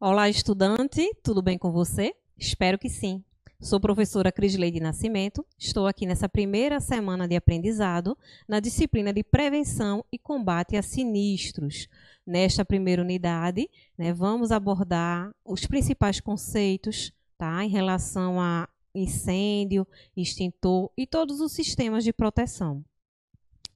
Olá, estudante, tudo bem com você? Espero que sim. Sou professora Crisley de Nascimento, estou aqui nessa primeira semana de aprendizado na disciplina de Prevenção e Combate a Sinistros. Nesta primeira unidade, né, vamos abordar os principais conceitos tá, em relação a incêndio, extintor e todos os sistemas de proteção.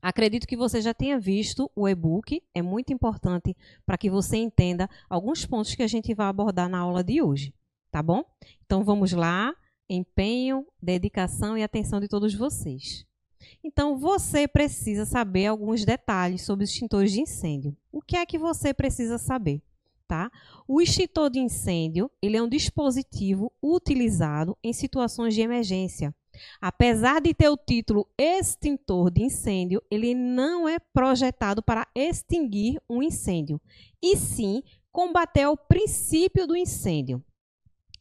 Acredito que você já tenha visto o e-book, é muito importante para que você entenda alguns pontos que a gente vai abordar na aula de hoje, tá bom? Então vamos lá empenho, dedicação e atenção de todos vocês. Então, você precisa saber alguns detalhes sobre os extintores de incêndio. O que é que você precisa saber? Tá? O extintor de incêndio ele é um dispositivo utilizado em situações de emergência. Apesar de ter o título extintor de incêndio, ele não é projetado para extinguir um incêndio, e sim combater o princípio do incêndio.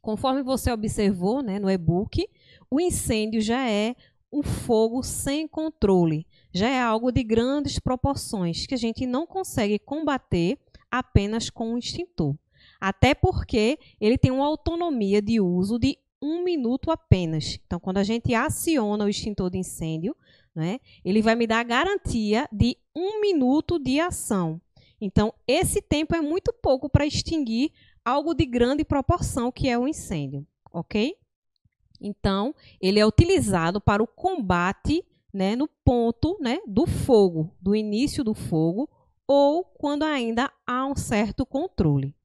Conforme você observou né, no e-book, o incêndio já é um fogo sem controle, já é algo de grandes proporções que a gente não consegue combater apenas com um extintor. Até porque ele tem uma autonomia de uso de um minuto apenas. Então, quando a gente aciona o extintor de incêndio, né, ele vai me dar a garantia de um minuto de ação. Então, esse tempo é muito pouco para extinguir algo de grande proporção, que é o incêndio, ok? Então, ele é utilizado para o combate né, no ponto né, do fogo, do início do fogo, ou quando ainda há um certo controle.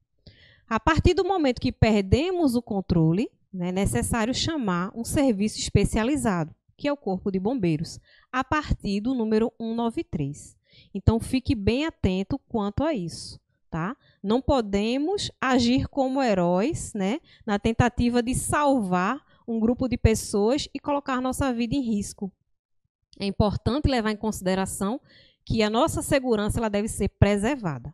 A partir do momento que perdemos o controle, né, é necessário chamar um serviço especializado, que é o Corpo de Bombeiros, a partir do número 193. Então, fique bem atento quanto a isso tá? Não podemos agir como heróis, né, na tentativa de salvar um grupo de pessoas e colocar nossa vida em risco. É importante levar em consideração que a nossa segurança ela deve ser preservada,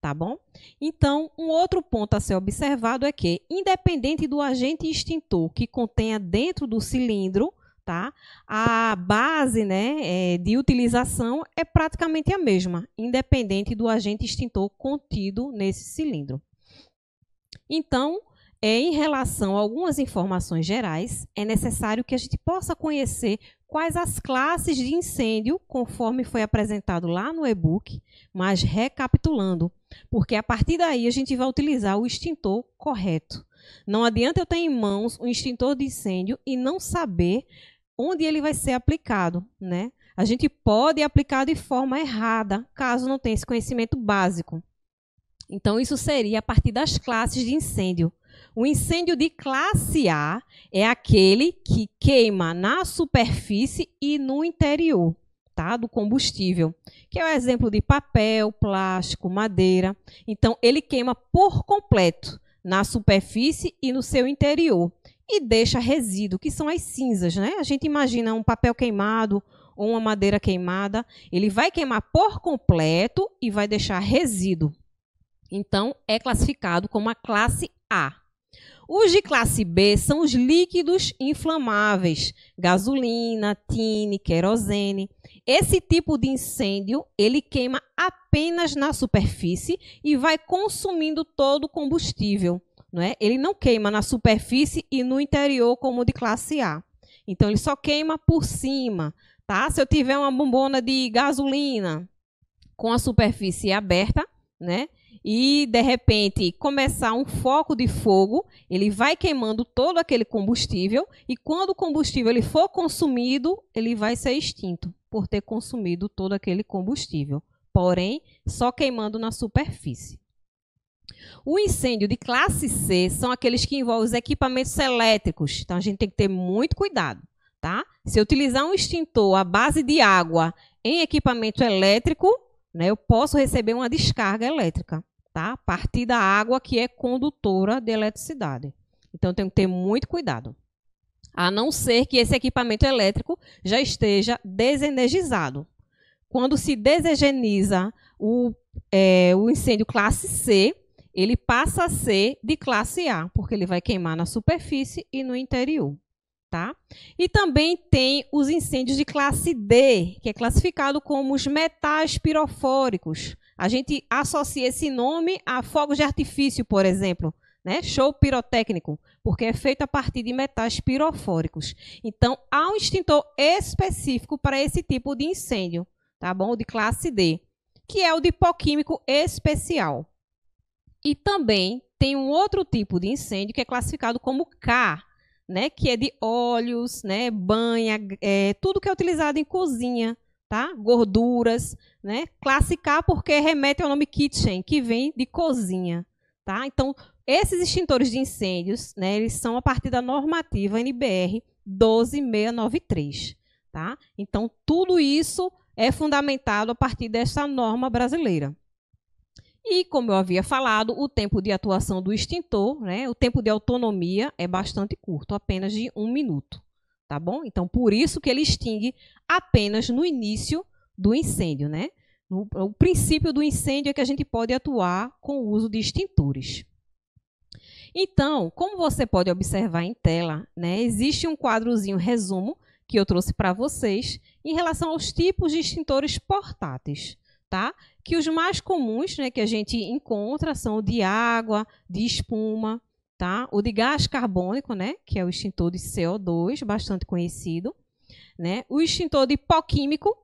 tá bom? Então, um outro ponto a ser observado é que, independente do agente extintor que contenha dentro do cilindro Tá? A base né, é, de utilização é praticamente a mesma, independente do agente extintor contido nesse cilindro. Então, é, em relação a algumas informações gerais, é necessário que a gente possa conhecer quais as classes de incêndio, conforme foi apresentado lá no e-book, mas recapitulando, porque a partir daí a gente vai utilizar o extintor correto. Não adianta eu ter em mãos um extintor de incêndio e não saber onde ele vai ser aplicado, né? A gente pode aplicar de forma errada, caso não tenha esse conhecimento básico. Então, isso seria a partir das classes de incêndio. O incêndio de classe A é aquele que queima na superfície e no interior tá, do combustível, que é o exemplo de papel, plástico, madeira. Então, ele queima por completo na superfície e no seu interior. E deixa resíduo, que são as cinzas, né? A gente imagina um papel queimado ou uma madeira queimada, ele vai queimar por completo e vai deixar resíduo. Então, é classificado como a classe A. Os de classe B são os líquidos inflamáveis, gasolina, tine, querosene. Esse tipo de incêndio, ele queima apenas na superfície e vai consumindo todo o combustível. Não é? Ele não queima na superfície e no interior como o de classe A. Então, ele só queima por cima. Tá? Se eu tiver uma bombona de gasolina com a superfície aberta, né? e de repente começar um foco de fogo, ele vai queimando todo aquele combustível e quando o combustível ele for consumido, ele vai ser extinto por ter consumido todo aquele combustível, porém só queimando na superfície. O incêndio de classe C são aqueles que envolvem os equipamentos elétricos, então a gente tem que ter muito cuidado, tá? Se utilizar um extintor à base de água em equipamento elétrico, né? Eu posso receber uma descarga elétrica, tá? A partir da água que é condutora de eletricidade. Então, eu tenho que ter muito cuidado. A não ser que esse equipamento elétrico já esteja desenergizado. Quando se desenergiza o, é, o incêndio classe C, ele passa a ser de classe A, porque ele vai queimar na superfície e no interior. Tá? E também tem os incêndios de classe D, que é classificado como os metais pirofóricos. A gente associa esse nome a fogos de artifício, por exemplo, né? Show pirotécnico, porque é feito a partir de metais pirofóricos. Então, há um extintor específico para esse tipo de incêndio, tá bom? De classe D, que é o de pó químico especial. E também tem um outro tipo de incêndio que é classificado como K, né, que é de óleos, né, banha, é, tudo que é utilizado em cozinha, tá? Gorduras, né? Classe K porque remete ao nome kitchen, que vem de cozinha, tá? Então, esses extintores de incêndios, né, eles são a partir da normativa NBR 12693, tá? Então, tudo isso é fundamentado a partir dessa norma brasileira. E, como eu havia falado, o tempo de atuação do extintor, né, o tempo de autonomia é bastante curto, apenas de um minuto. Tá bom? Então, por isso que ele extingue apenas no início do incêndio. Né? No, o princípio do incêndio é que a gente pode atuar com o uso de extintores. Então, como você pode observar em tela, né, existe um quadrozinho resumo que eu trouxe para vocês em relação aos tipos de extintores portáteis tá? Que os mais comuns, né, que a gente encontra são o de água, de espuma, tá? O de gás carbônico, né, que é o extintor de CO2, bastante conhecido, né? O extintor de pó químico.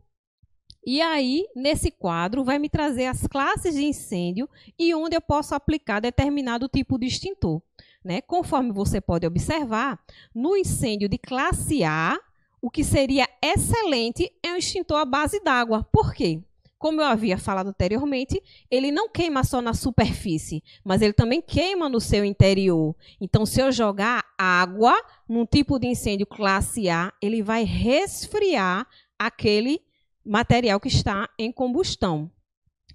E aí, nesse quadro, vai me trazer as classes de incêndio e onde eu posso aplicar determinado tipo de extintor. Né? Conforme você pode observar, no incêndio de classe A, o que seria excelente é um extintor à base d'água. Por quê? Como eu havia falado anteriormente, ele não queima só na superfície, mas ele também queima no seu interior. Então, se eu jogar água num tipo de incêndio classe A, ele vai resfriar aquele material que está em combustão.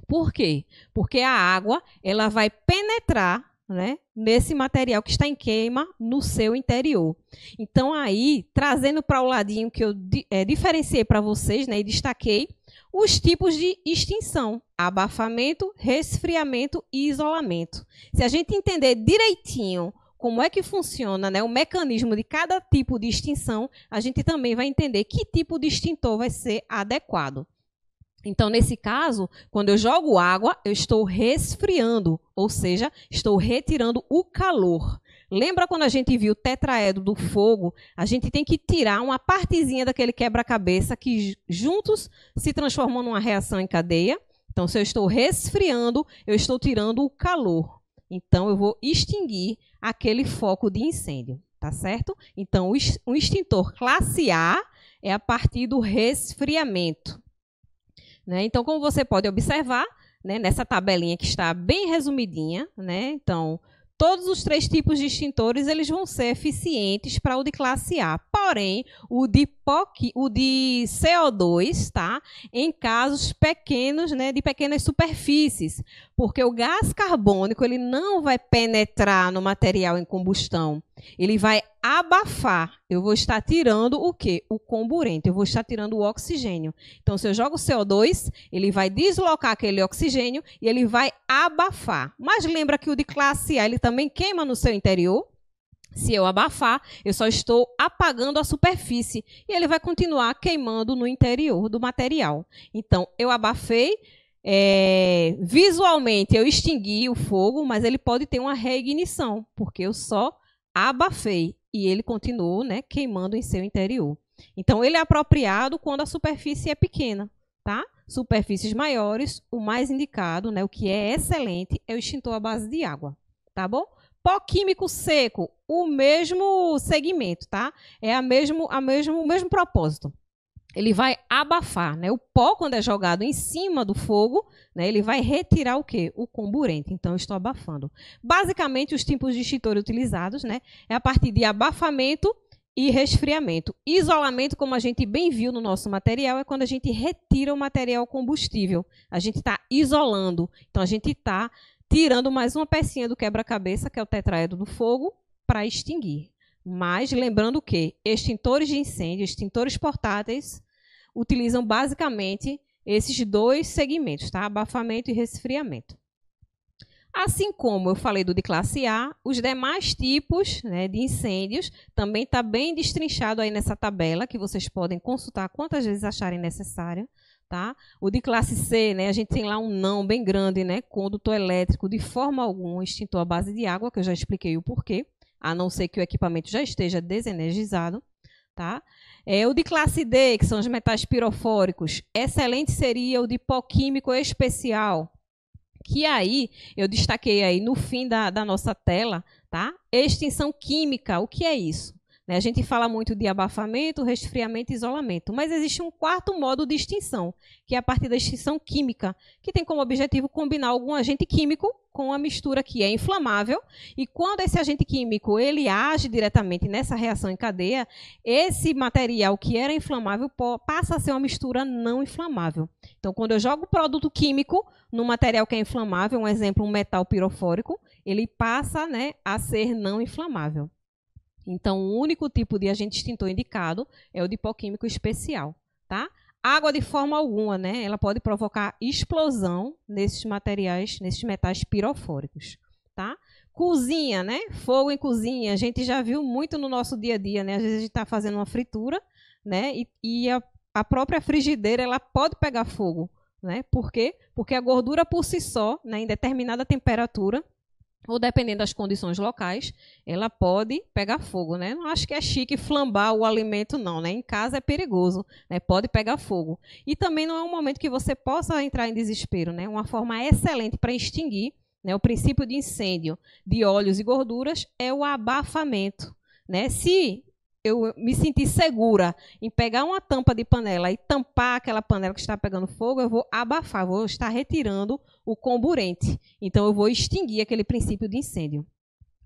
Por quê? Porque a água ela vai penetrar né, nesse material que está em queima no seu interior. Então, aí, trazendo para o ladinho que eu é, diferenciei para vocês né, e destaquei, os tipos de extinção: abafamento, resfriamento e isolamento. Se a gente entender direitinho como é que funciona né, o mecanismo de cada tipo de extinção, a gente também vai entender que tipo de extintor vai ser adequado. Então, nesse caso, quando eu jogo água, eu estou resfriando, ou seja, estou retirando o calor. Lembra quando a gente viu o tetraedro do fogo? A gente tem que tirar uma partezinha daquele quebra-cabeça que juntos se transformam numa reação em cadeia. Então, se eu estou resfriando, eu estou tirando o calor. Então, eu vou extinguir aquele foco de incêndio, tá certo? Então, o extintor classe A é a partir do resfriamento. Né? Então, como você pode observar, né, nessa tabelinha que está bem resumidinha, né? então, Todos os três tipos de extintores eles vão ser eficientes para o de classe A. Porém, o de, POC, o de CO2, tá? Em casos pequenos, né, de pequenas superfícies, porque o gás carbônico ele não vai penetrar no material em combustão, ele vai abafar. Eu vou estar tirando o que? O comburente, eu vou estar tirando o oxigênio. Então, se eu jogo CO2, ele vai deslocar aquele oxigênio e ele vai abafar. Mas lembra que o de classe A ele também queima no seu interior? Se eu abafar, eu só estou apagando a superfície e ele vai continuar queimando no interior do material. Então, eu abafei, é, visualmente eu extingui o fogo, mas ele pode ter uma reignição, porque eu só abafei e ele continuou né, queimando em seu interior. Então, ele é apropriado quando a superfície é pequena, tá? Superfícies maiores, o mais indicado, né, o que é excelente, é o extintor à base de água, tá bom? Pó químico seco, o mesmo segmento, tá? É a mesmo, a mesmo, o mesmo propósito ele vai abafar, né? O pó quando é jogado em cima do fogo, né, ele vai retirar o quê? O comburente. Então, estou abafando. Basicamente, os tipos de extintor utilizados, né, é a partir de abafamento e resfriamento. Isolamento, como a gente bem viu no nosso material, é quando a gente retira o material combustível. A gente está isolando. Então, a gente está tirando mais uma pecinha do quebra-cabeça, que é o tetraedro do fogo, para extinguir. Mas lembrando que extintores de incêndio, extintores portáteis, utilizam basicamente esses dois segmentos, tá? Abafamento e resfriamento. Assim como eu falei do de classe A, os demais tipos né, de incêndios também está bem destrinchado aí nessa tabela, que vocês podem consultar quantas vezes acharem necessário. Tá? O de classe C, né, a gente tem lá um não bem grande, né, condutor elétrico de forma alguma, extintor à base de água, que eu já expliquei o porquê a não ser que o equipamento já esteja desenergizado. Tá? É, o de classe D, que são os metais pirofóricos, excelente seria o de pó químico especial, que aí eu destaquei aí no fim da, da nossa tela, tá? Extinção química, o que é isso? Né? A gente fala muito de abafamento, resfriamento e isolamento, mas existe um quarto modo de extinção, que é a partir da extinção química, que tem como objetivo combinar algum agente químico com uma mistura que é inflamável, e quando esse agente químico ele age diretamente nessa reação em cadeia, esse material que era inflamável passa a ser uma mistura não inflamável. Então, quando eu jogo produto químico no material que é inflamável, um exemplo, um metal pirofórico, ele passa né, a ser não inflamável. Então, o único tipo de agente extintor indicado é o dipoquímico especial, tá? Água de forma alguma, né? Ela pode provocar explosão nesses materiais, nesses metais pirofóricos, tá? Cozinha, né? Fogo em cozinha, a gente já viu muito no nosso dia a dia, né? Às vezes a gente está fazendo uma fritura, né? E, e a, a própria frigideira ela pode pegar fogo, né? Por quê? Porque a gordura por si só, né, em determinada temperatura, ou dependendo das condições locais, ela pode pegar fogo, né? Não acho que é chique flambar o alimento, não, né? Em casa é perigoso, né? Pode pegar fogo. E também não é um momento que você possa entrar em desespero, né? Uma forma excelente para extinguir né, o princípio de incêndio de óleos e gorduras é o abafamento. Né? Se eu me sentir segura em pegar uma tampa de panela e tampar aquela panela que está pegando fogo, eu vou abafar, vou estar retirando o comburente. Então eu vou extinguir aquele princípio de incêndio.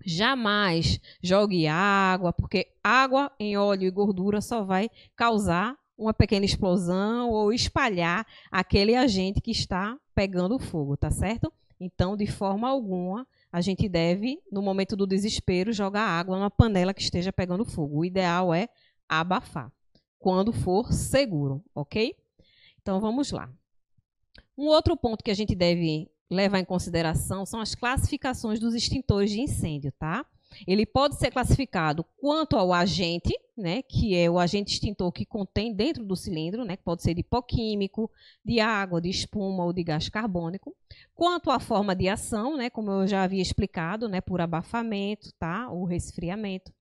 Jamais jogue água, porque água em óleo e gordura só vai causar uma pequena explosão ou espalhar aquele agente que está pegando fogo, tá certo? Então, de forma alguma, a gente deve, no momento do desespero, jogar água numa panela que esteja pegando fogo. O ideal é abafar, quando for seguro, ok? Então vamos lá. Um outro ponto que a gente deve levar em consideração são as classificações dos extintores de incêndio, tá? Ele pode ser classificado quanto ao agente, né, que é o agente extintor que contém dentro do cilindro, né, que pode ser de pó químico, de água, de espuma ou de gás carbônico. Quanto à forma de ação, né, como eu já havia explicado, né, por abafamento, tá, ou resfriamento.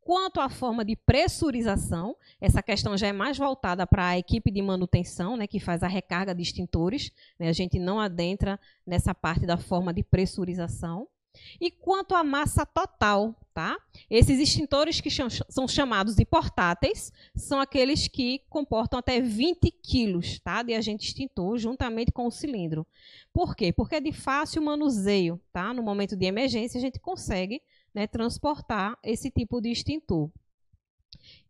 Quanto à forma de pressurização, essa questão já é mais voltada para a equipe de manutenção, né, que faz a recarga de extintores. Né, a gente não adentra nessa parte da forma de pressurização. E quanto à massa total, tá? Esses extintores que são chamados de portáteis são aqueles que comportam até 20 quilos tá? de agente extintor juntamente com o cilindro. Por quê? Porque é de fácil manuseio, tá? No momento de emergência, a gente consegue né, transportar esse tipo de extintor.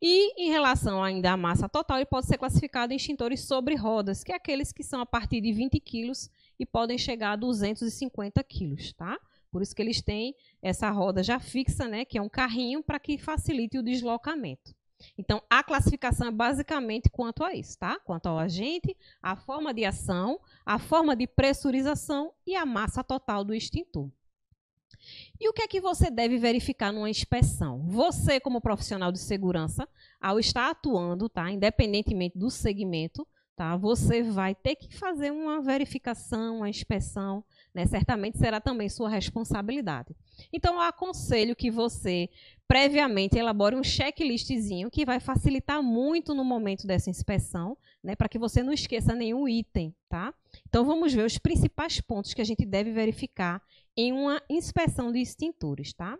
E em relação ainda à massa total, ele pode ser classificado em extintores sobre rodas, que é aqueles que são a partir de 20 quilos e podem chegar a 250 quilos, tá? Por isso que eles têm essa roda já fixa, né, que é um carrinho para que facilite o deslocamento. Então, a classificação é basicamente quanto a isso, tá? Quanto ao agente, a forma de ação, a forma de pressurização e a massa total do extintor. E o que é que você deve verificar numa inspeção? Você, como profissional de segurança, ao estar atuando, tá? Independentemente do segmento, tá? Você vai ter que fazer uma verificação, uma inspeção, né? Certamente será também sua responsabilidade. Então, eu aconselho que você previamente elabore um checklistzinho que vai facilitar muito no momento dessa inspeção, né, para que você não esqueça nenhum item, tá? Então vamos ver os principais pontos que a gente deve verificar em uma inspeção de extintores, tá?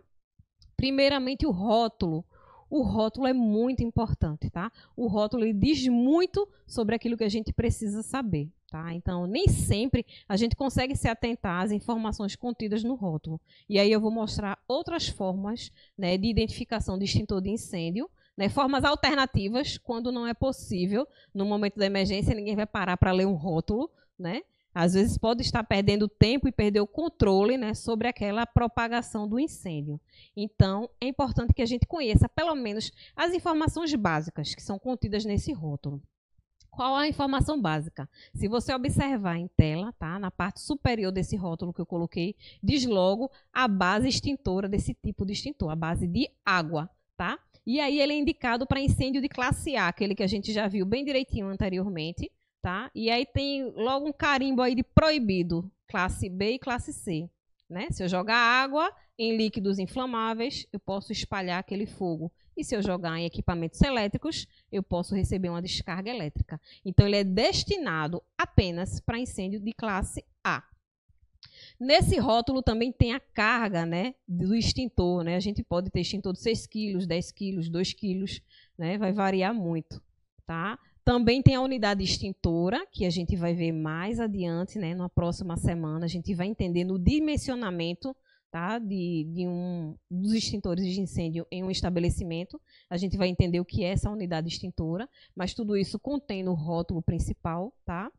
Primeiramente o rótulo o rótulo é muito importante, tá? O rótulo diz muito sobre aquilo que a gente precisa saber, tá? Então, nem sempre a gente consegue se atentar às informações contidas no rótulo. E aí eu vou mostrar outras formas né, de identificação de extintor de incêndio, né, formas alternativas, quando não é possível, no momento da emergência, ninguém vai parar para ler um rótulo, né? às vezes pode estar perdendo tempo e perder o controle né, sobre aquela propagação do incêndio. Então, é importante que a gente conheça pelo menos as informações básicas que são contidas nesse rótulo. Qual a informação básica? Se você observar em tela, tá, na parte superior desse rótulo que eu coloquei, diz logo a base extintora desse tipo de extintor, a base de água, tá? E aí ele é indicado para incêndio de classe A, aquele que a gente já viu bem direitinho anteriormente tá? E aí tem logo um carimbo aí de proibido, classe B e classe C, né? Se eu jogar água em líquidos inflamáveis, eu posso espalhar aquele fogo. E se eu jogar em equipamentos elétricos, eu posso receber uma descarga elétrica. Então ele é destinado apenas para incêndio de classe A. Nesse rótulo também tem a carga né, do extintor. Né? A gente pode ter extintor de 6 quilos, 10 quilos, 2 quilos, né? vai variar muito. Tá? Também tem a unidade extintora, que a gente vai ver mais adiante, né? Na próxima semana, a gente vai entender no dimensionamento tá? de, de um dos extintores de incêndio em um estabelecimento. A gente vai entender o que é essa unidade extintora, mas tudo isso contém no rótulo principal, tá?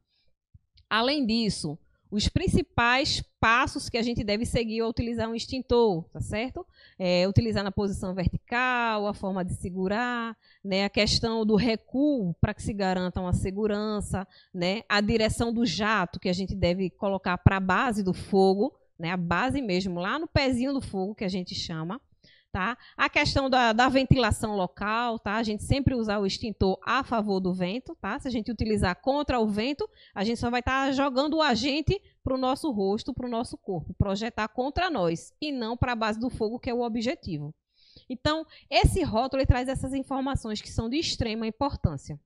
Além disso, os principais passos que a gente deve seguir ao utilizar um extintor, tá certo? É, utilizar na posição vertical, a forma de segurar, né? a questão do recuo para que se garanta uma segurança, né? a direção do jato que a gente deve colocar para a base do fogo, né? a base mesmo, lá no pezinho do fogo que a gente chama. Tá? A questão da, da, ventilação local, tá? a gente sempre usar o extintor a favor do vento. Tá? Se a gente utilizar contra o vento, a gente só vai estar tá jogando o agente para o nosso rosto, para o nosso corpo, projetar contra nós e não para a base do fogo, que é o objetivo. Então, esse rótulo traz essas informações que são de extrema importância.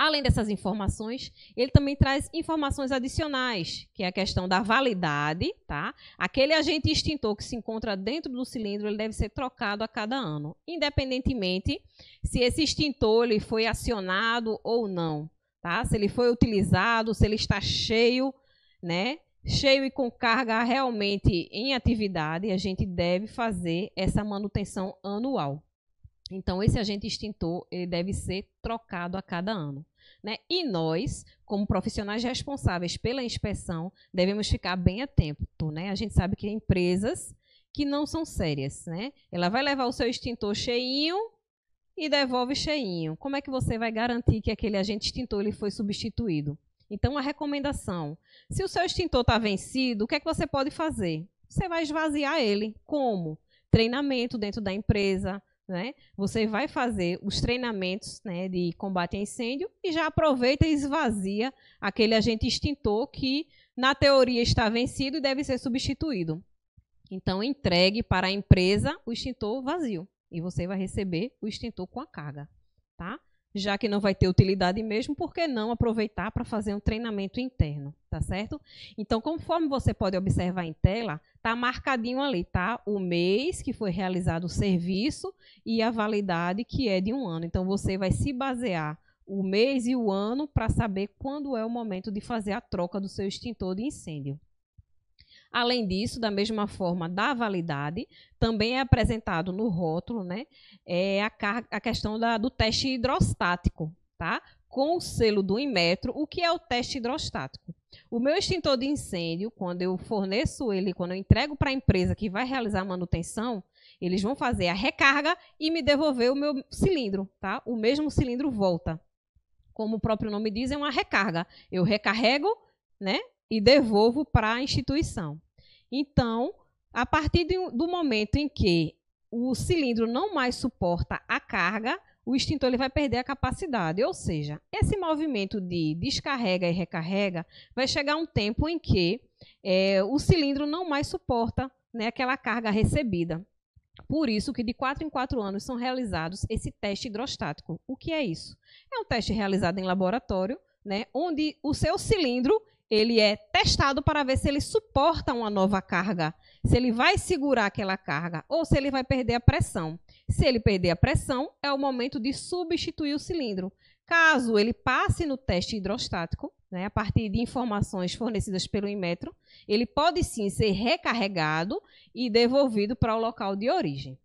Além dessas informações, ele também traz informações adicionais, que é a questão da validade, tá? Aquele agente extintor que se encontra dentro do cilindro, ele deve ser trocado a cada ano, independentemente se esse extintor ele foi acionado ou não, tá? Se ele foi utilizado, se ele está cheio, né? Cheio e com carga realmente em atividade, a gente deve fazer essa manutenção anual. Então, esse agente extintor ele deve ser trocado a cada ano. Né? E nós, como profissionais responsáveis pela inspeção, devemos ficar bem atento. Né? A gente sabe que empresas que não são sérias, né? ela vai levar o seu extintor cheinho e devolve cheinho. Como é que você vai garantir que aquele agente extintor ele foi substituído? Então, a recomendação: se o seu extintor está vencido, o que é que você pode fazer? Você vai esvaziar ele. Como? Treinamento dentro da empresa, né? Você vai fazer os treinamentos né, de combate a incêndio e já aproveita e esvazia aquele agente extintor que, na teoria, está vencido e deve ser substituído. Então, entregue para a empresa o extintor vazio e você vai receber o extintor com a carga já que não vai ter utilidade mesmo, por que não aproveitar para fazer um treinamento interno, tá certo? Então, conforme você pode observar em tela, tá marcadinho ali, tá? O mês que foi realizado o serviço e a validade que é de um ano. Então, você vai se basear o mês e o ano para saber quando é o momento de fazer a troca do seu extintor de incêndio. Além disso, da mesma forma da validade, também é apresentado no rótulo né, é a, a questão da, do teste hidrostático, tá? com o selo do Inmetro, o que é o teste hidrostático. O meu extintor de incêndio, quando eu forneço ele, quando eu entrego para a empresa que vai realizar a manutenção, eles vão fazer a recarga e me devolver o meu cilindro, tá? O mesmo cilindro volta. Como o próprio nome diz, é uma recarga. Eu recarrego, né? e devolvo para a instituição. Então, a partir do momento em que o cilindro não mais suporta a carga, o extintor ele vai perder a capacidade. Ou seja, esse movimento de descarrega e recarrega vai chegar um tempo em que é, o cilindro não mais suporta né, aquela carga recebida. Por isso que de 4 em 4 anos são realizados esse teste hidrostático. O que é isso? É um teste realizado em laboratório, né, onde o seu cilindro ele é testado para ver se ele suporta uma nova carga, se ele vai segurar aquela carga ou se ele vai perder a pressão. Se ele perder a pressão, é o momento de substituir o cilindro. Caso ele passe no teste hidrostático, né, a partir de informações fornecidas pelo Inmetro, ele pode sim ser recarregado e devolvido para o local de origem.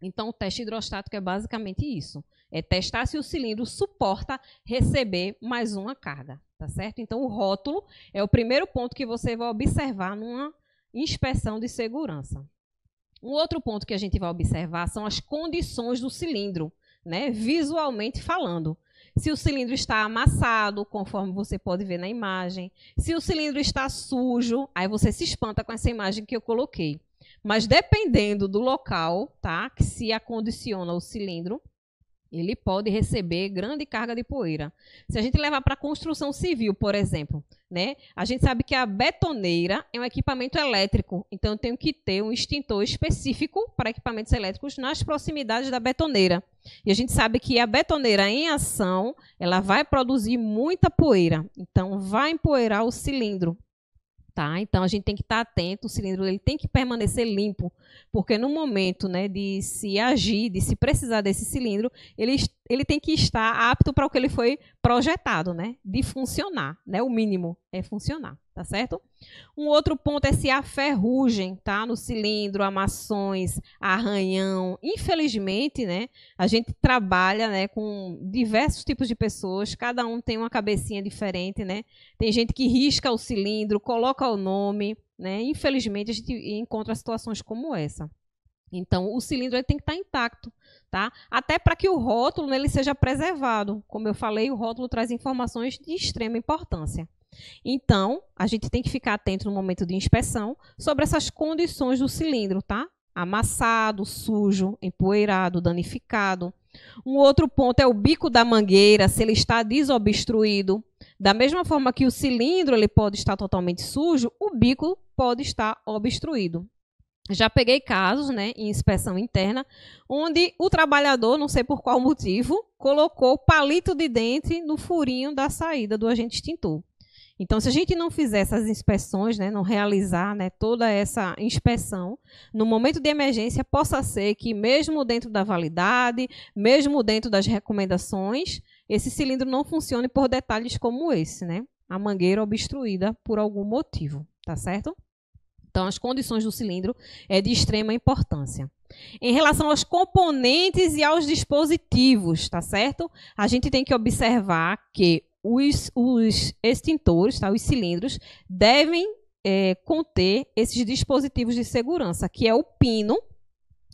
Então, o teste hidrostático é basicamente isso: é testar se o cilindro suporta receber mais uma carga, tá certo? Então, o rótulo é o primeiro ponto que você vai observar numa inspeção de segurança. Um outro ponto que a gente vai observar são as condições do cilindro, né? Visualmente falando. Se o cilindro está amassado, conforme você pode ver na imagem. Se o cilindro está sujo, aí você se espanta com essa imagem que eu coloquei. Mas dependendo do local, tá? Que se acondiciona o cilindro, ele pode receber grande carga de poeira. Se a gente levar para a construção civil, por exemplo, né? A gente sabe que a betoneira é um equipamento elétrico, então eu tenho que ter um extintor específico para equipamentos elétricos nas proximidades da betoneira. E a gente sabe que a betoneira em ação, ela vai produzir muita poeira, então vai empoeirar o cilindro tá? Então a gente tem que estar tá atento, o cilindro ele tem que permanecer limpo, porque no momento, né, de se agir, de se precisar desse cilindro, ele ele tem que estar apto para o que ele foi projetado, né? De funcionar, né? O mínimo é funcionar, tá certo? Um outro ponto é se a ferrugem, tá? No cilindro, amações, arranhão. Infelizmente, né? A gente trabalha, né? Com diversos tipos de pessoas, cada um tem uma cabecinha diferente, né? Tem gente que risca o cilindro, coloca o nome, né? Infelizmente, a gente encontra situações como essa. Então, o cilindro ele tem que estar tá intacto, tá? Até para que o rótulo né, ele seja preservado. Como eu falei, o rótulo traz informações de extrema importância. Então, a gente tem que ficar atento no momento de inspeção sobre essas condições do cilindro, tá? Amassado, sujo, empoeirado, danificado. Um outro ponto é o bico da mangueira, se ele está desobstruído. Da mesma forma que o cilindro ele pode estar totalmente sujo, o bico pode estar obstruído já peguei casos, né, em inspeção interna, onde o trabalhador, não sei por qual motivo, colocou palito de dente no furinho da saída do agente extintor. Então, se a gente não fizer essas inspeções, né, não realizar né, toda essa inspeção, no momento de emergência, possa ser que, mesmo dentro da validade, mesmo dentro das recomendações, esse cilindro não funcione por detalhes como esse, né? A mangueira obstruída por algum motivo, tá certo? Então, as condições do cilindro é de extrema importância. Em relação aos componentes e aos dispositivos, tá certo? A gente tem que observar que os, os extintores, tá? os cilindros, devem é, conter esses dispositivos de segurança, que é o pino,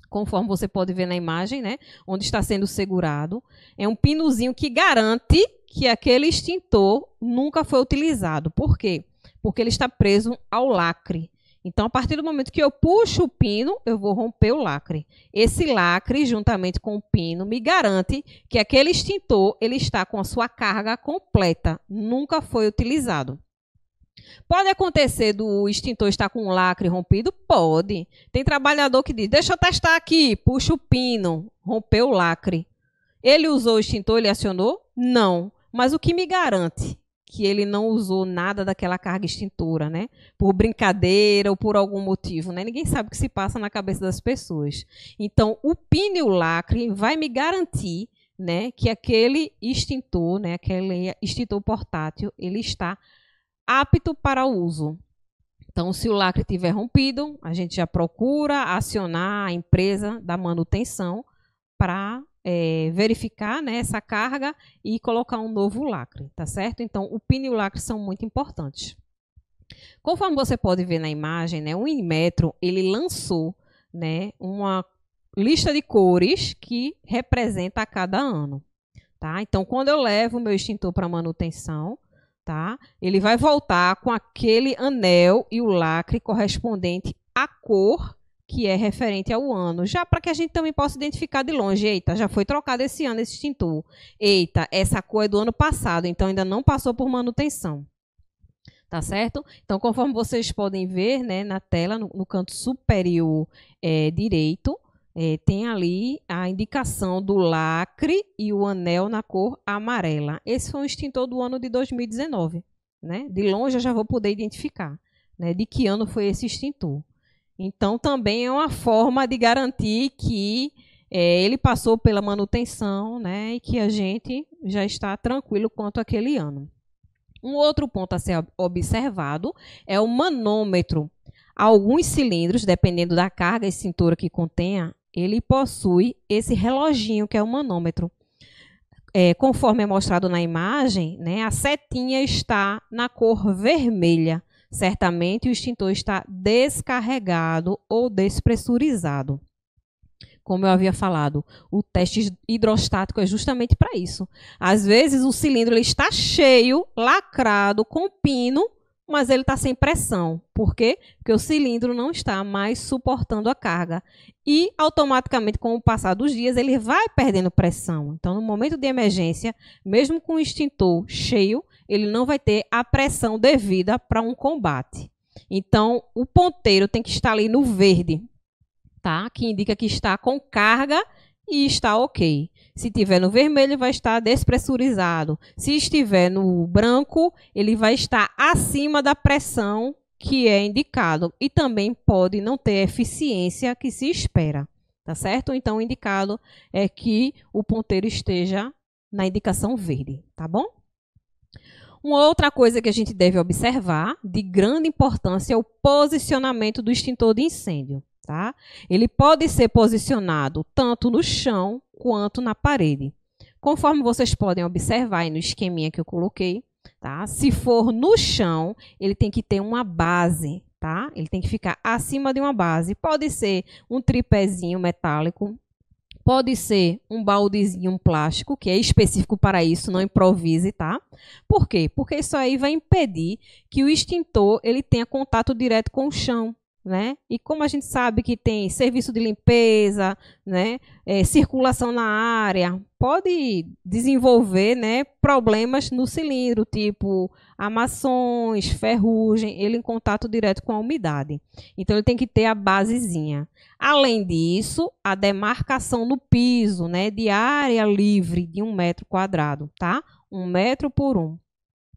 conforme você pode ver na imagem, né? Onde está sendo segurado. É um pinozinho que garante que aquele extintor nunca foi utilizado. Por quê? Porque ele está preso ao lacre. Então, a partir do momento que eu puxo o pino, eu vou romper o lacre. Esse lacre, juntamente com o pino, me garante que aquele extintor ele está com a sua carga completa, nunca foi utilizado. Pode acontecer do extintor estar com o lacre rompido? Pode. Tem trabalhador que diz: deixa eu testar aqui, puxa o pino, rompeu o lacre. Ele usou o extintor, ele acionou? Não. Mas o que me garante que ele não usou nada daquela carga extintora, né? Por brincadeira ou por algum motivo, né? Ninguém sabe o que se passa na cabeça das pessoas. Então, o pneu o lacre vai me garantir, né, que aquele extintor, né, aquele extintor portátil, ele está apto para uso. Então, se o lacre tiver rompido, a gente já procura acionar a empresa da manutenção para é, verificar né, essa carga e colocar um novo lacre, tá certo? Então, o pino e o lacre são muito importantes. Conforme você pode ver na imagem, né, o Inmetro ele lançou né, uma lista de cores que representa cada ano. Tá? Então, quando eu levo o meu extintor para manutenção, tá? ele vai voltar com aquele anel e o lacre correspondente à cor que é referente ao ano, já para que a gente também possa identificar de longe, eita, já foi trocado esse ano esse extintor, eita, essa cor é do ano passado, então ainda não passou por manutenção. Tá certo? Então, conforme vocês podem ver né, na tela, no, no canto superior é, direito, é, tem ali a indicação do lacre e o anel na cor amarela. Esse foi um extintor do ano de 2019. Né? De longe eu já vou poder identificar né, de que ano foi esse extintor. Então, também é uma forma de garantir que é, ele passou pela manutenção né, e que a gente já está tranquilo quanto aquele ano. Um outro ponto a ser observado é o manômetro. Alguns cilindros, dependendo da carga e cintura que contenha, ele possui esse reloginho que é o manômetro. É, conforme é mostrado na imagem, né, a setinha está na cor vermelha. Certamente o extintor está descarregado ou despressurizado. Como eu havia falado, o teste hidrostático é justamente para isso. Às vezes o cilindro está cheio, lacrado, com pino, mas ele está sem pressão. Por quê? Porque o cilindro não está mais suportando a carga. E automaticamente, com o passar dos dias, ele vai perdendo pressão. Então, no momento de emergência, mesmo com o extintor cheio, ele não vai ter a pressão devida para um combate. Então, o ponteiro tem que estar ali no verde, tá? Que indica que está com carga e está ok. Se tiver no vermelho, vai estar despressurizado. Se estiver no branco, ele vai estar acima da pressão que é indicado e também pode não ter eficiência que se espera, tá certo? Então, o indicado é que o ponteiro esteja na indicação verde, tá bom? Uma outra coisa que a gente deve observar, de grande importância, é o posicionamento do extintor de incêndio. Tá? Ele pode ser posicionado tanto no chão quanto na parede. Conforme vocês podem observar aí no esqueminha que eu coloquei, tá? se for no chão, ele tem que ter uma base. Tá? Ele tem que ficar acima de uma base. Pode ser um tripézinho metálico, Pode ser um baldezinho plástico, que é específico para isso, não improvise, tá? Por quê? Porque isso aí vai impedir que o extintor ele tenha contato direto com o chão. Né? E como a gente sabe que tem serviço de limpeza, né? é, circulação na área, pode desenvolver né, problemas no cilindro, tipo amações, ferrugem, ele em contato direto com a umidade. Então, ele tem que ter a basezinha. Além disso, a demarcação no piso né, de área livre de um metro quadrado, tá? Um metro por um,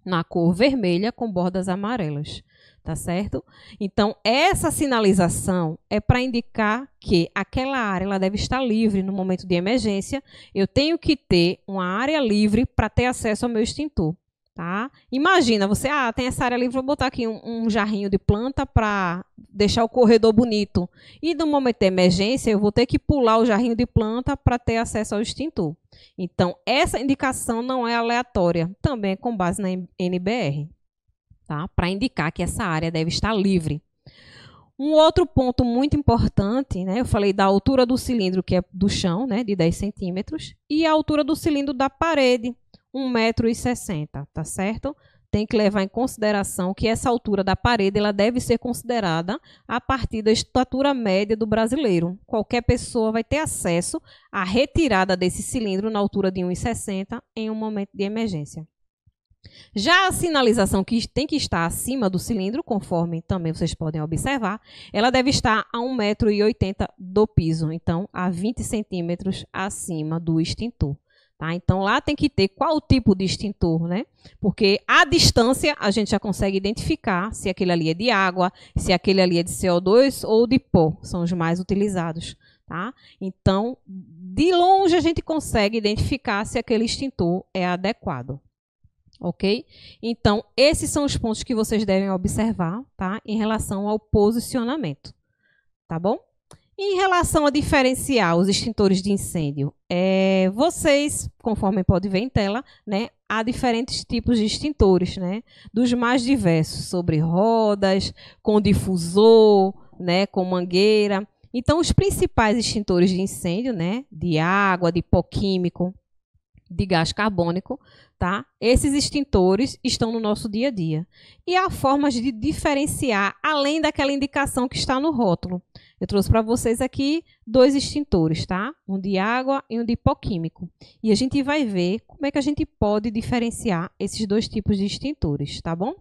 na cor vermelha com bordas amarelas tá certo? Então, essa sinalização é para indicar que aquela área ela deve estar livre no momento de emergência. Eu tenho que ter uma área livre para ter acesso ao meu extintor, tá? Imagina, você, ah, tem essa área livre, vou botar aqui um, um jarrinho de planta para deixar o corredor bonito. E no momento de emergência, eu vou ter que pular o jarrinho de planta para ter acesso ao extintor. Então, essa indicação não é aleatória, também é com base na NBR tá? para indicar que essa área deve estar livre. Um outro ponto muito importante, né, eu falei da altura do cilindro, que é do chão, né, de 10 centímetros, e a altura do cilindro da parede, 1,60m, tá certo? Tem que levar em consideração que essa altura da parede ela deve ser considerada a partir da estatura média do brasileiro. Qualquer pessoa vai ter acesso à retirada desse cilindro na altura de 1,60 em um momento de emergência. Já a sinalização que tem que estar acima do cilindro, conforme também vocês podem observar, ela deve estar a 1,80m do piso, então a 20 centímetros acima do extintor. Tá? Então lá tem que ter qual tipo de extintor, né? Porque a distância a gente já consegue identificar se aquele ali é de água, se aquele ali é de CO2 ou de pó, são os mais utilizados. Tá? Então, de longe a gente consegue identificar se aquele extintor é adequado ok? Então, esses são os pontos que vocês devem observar, tá? Em relação ao posicionamento, tá bom? Em relação a diferenciar os extintores de incêndio, é, vocês, conforme pode ver em tela, né, há diferentes tipos de extintores, né? Dos mais diversos, sobre rodas, com difusor, né, com mangueira. Então, os principais extintores de incêndio, né, de água, de pó químico, de gás carbônico, tá? Esses extintores estão no nosso dia a dia. E há formas de diferenciar além daquela indicação que está no rótulo. Eu trouxe para vocês aqui dois extintores, tá? Um de água e um de hipoquímico. E a gente vai ver como é que a gente pode diferenciar esses dois tipos de extintores, tá bom?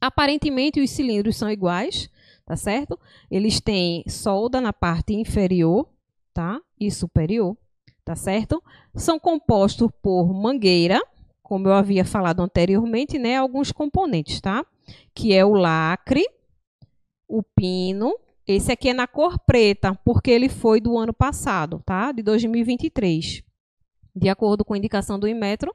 Aparentemente os cilindros são iguais, tá certo? Eles têm solda na parte inferior, tá? E superior tá certo? São compostos por mangueira, como eu havia falado anteriormente, né, alguns componentes, tá? Que é o lacre, o pino, esse aqui é na cor preta, porque ele foi do ano passado, tá? De 2023. De acordo com a indicação do Imetro,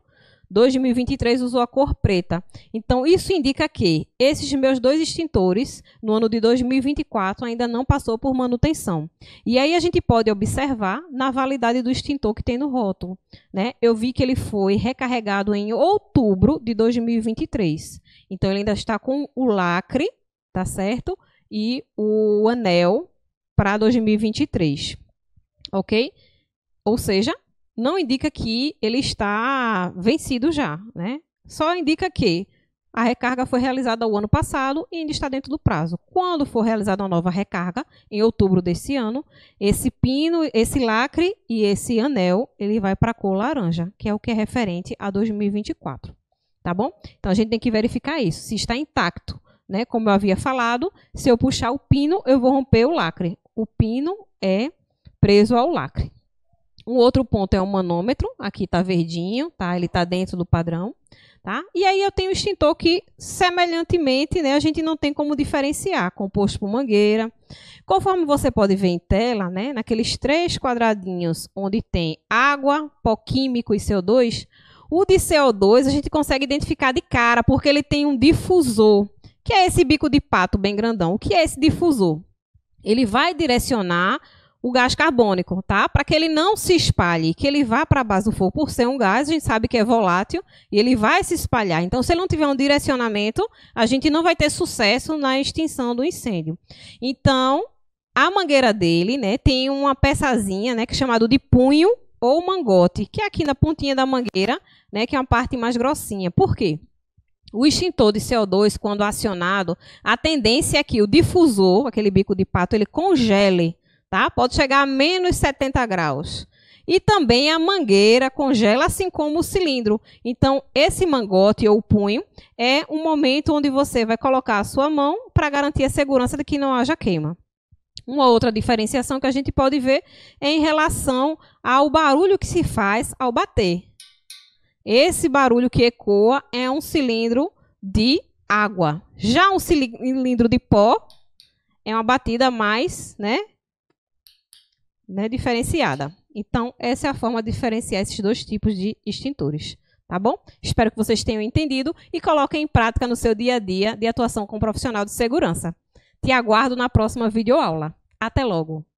2023 usou a cor preta. Então, isso indica que esses meus dois extintores, no ano de 2024, ainda não passou por manutenção. E aí a gente pode observar na validade do extintor que tem no rótulo. Né? Eu vi que ele foi recarregado em outubro de 2023. Então, ele ainda está com o lacre, tá certo? E o anel para 2023. Ok? Ou seja, não indica que ele está vencido já, né? Só indica que a recarga foi realizada o ano passado e ainda está dentro do prazo. Quando for realizada uma nova recarga, em outubro desse ano, esse pino, esse lacre e esse anel, ele vai para a cor laranja, que é o que é referente a 2024. Tá bom? Então a gente tem que verificar isso, se está intacto, né? Como eu havia falado, se eu puxar o pino, eu vou romper o lacre. O pino é preso ao lacre, um outro ponto é o manômetro, aqui está verdinho, tá? Ele está dentro do padrão, tá? E aí eu tenho o extintor que, semelhantemente, né, a gente não tem como diferenciar, composto por mangueira. Conforme você pode ver em tela, né, naqueles três quadradinhos onde tem água, pó químico e CO2, o de CO2 a gente consegue identificar de cara, porque ele tem um difusor, que é esse bico de pato bem grandão. O que é esse difusor? Ele vai direcionar o gás carbônico, tá? Para que ele não se espalhe, que ele vá para a base do fogo. Por ser um gás, a gente sabe que é volátil e ele vai se espalhar. Então, se ele não tiver um direcionamento, a gente não vai ter sucesso na extinção do incêndio. Então, a mangueira dele, né, tem uma peçazinha, né, que é chamado de punho ou mangote, que é aqui na pontinha da mangueira, né, que é uma parte mais grossinha. Por quê? O extintor de CO2, quando acionado, a tendência é que o difusor, aquele bico de pato, ele congele tá? Pode chegar a menos 70 graus. E também a mangueira congela, assim como o cilindro. Então, esse mangote ou punho é um momento onde você vai colocar a sua mão para garantir a segurança de que não haja queima. Uma outra diferenciação que a gente pode ver é em relação ao barulho que se faz ao bater. Esse barulho que ecoa é um cilindro de água. Já um cilindro de pó é uma batida mais né, né, diferenciada. Então, essa é a forma de diferenciar esses dois tipos de extintores. Tá bom? Espero que vocês tenham entendido e coloquem em prática no seu dia a dia de atuação com um profissional de segurança. Te aguardo na próxima videoaula. Até logo!